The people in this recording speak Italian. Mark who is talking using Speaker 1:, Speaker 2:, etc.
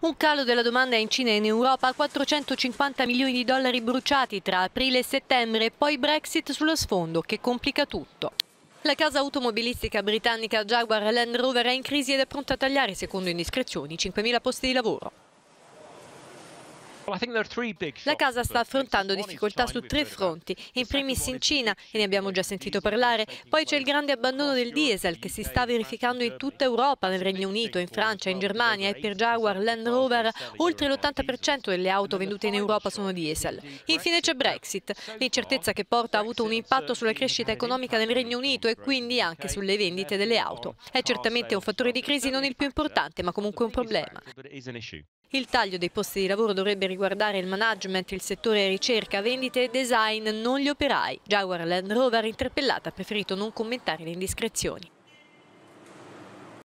Speaker 1: Un calo della domanda in Cina e in Europa, 450 milioni di dollari bruciati tra aprile e settembre e poi Brexit sullo sfondo che complica tutto. La casa automobilistica britannica Jaguar Land Rover è in crisi ed è pronta a tagliare, secondo indiscrezioni, 5.000 posti di lavoro. La casa sta affrontando difficoltà su tre fronti, in primis in Cina, e ne abbiamo già sentito parlare, poi c'è il grande abbandono del diesel che si sta verificando in tutta Europa, nel Regno Unito, in Francia, in Germania e per Jaguar Land Rover oltre l'80% delle auto vendute in Europa sono diesel. Infine c'è Brexit, l'incertezza che porta ha avuto un impatto sulla crescita economica nel Regno Unito e quindi anche sulle vendite delle auto. È certamente un fattore di crisi non il più importante, ma comunque un problema. Il taglio dei posti di lavoro dovrebbe riguardare il management, il settore ricerca, vendite e design, non gli operai. Jaguar Land Rover interpellata ha preferito non commentare le indiscrezioni.